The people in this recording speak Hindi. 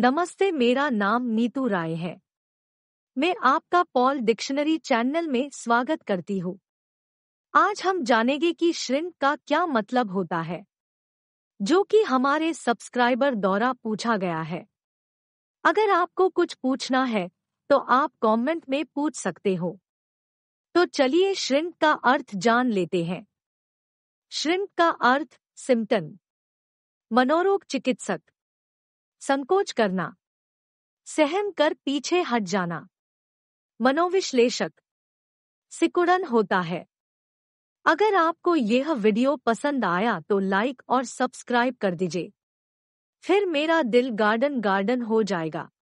नमस्ते मेरा नाम नीतू राय है मैं आपका पॉल डिक्शनरी चैनल में स्वागत करती हूँ आज हम जानेंगे कि श्रिंक का क्या मतलब होता है जो कि हमारे सब्सक्राइबर द्वारा पूछा गया है अगर आपको कुछ पूछना है तो आप कमेंट में पूछ सकते हो तो चलिए श्रिंक का अर्थ जान लेते हैं श्रिंक का अर्थ सिम्टन मनोरोग चिकित्सक संकोच करना सहम कर पीछे हट जाना मनोविश्लेषक सिकुड़न होता है अगर आपको यह वीडियो पसंद आया तो लाइक और सब्सक्राइब कर दीजिए फिर मेरा दिल गार्डन गार्डन हो जाएगा